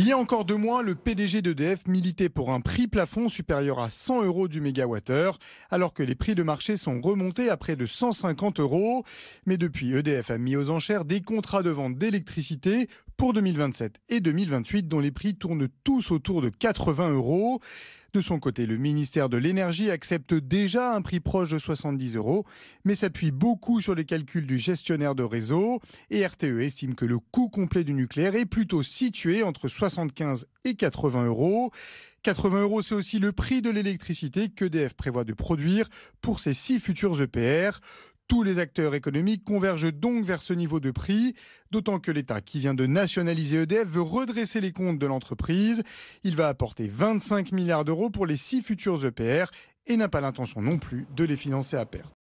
Il y a encore deux mois, le PDG d'EDF militait pour un prix plafond supérieur à 100 euros du mégawattheure, alors que les prix de marché sont remontés à près de 150 euros. Mais depuis, EDF a mis aux enchères des contrats de vente d'électricité pour 2027 et 2028, dont les prix tournent tous autour de 80 euros. De son côté, le ministère de l'Énergie accepte déjà un prix proche de 70 euros, mais s'appuie beaucoup sur les calculs du gestionnaire de réseau. Et RTE estime que le coût complet du nucléaire est plutôt situé entre 75 et 80 euros. 80 euros, c'est aussi le prix de l'électricité qu'EDF prévoit de produire pour ses six futurs EPR. Tous les acteurs économiques convergent donc vers ce niveau de prix, d'autant que l'État, qui vient de nationaliser EDF, veut redresser les comptes de l'entreprise. Il va apporter 25 milliards d'euros pour les six futurs EPR et n'a pas l'intention non plus de les financer à perte.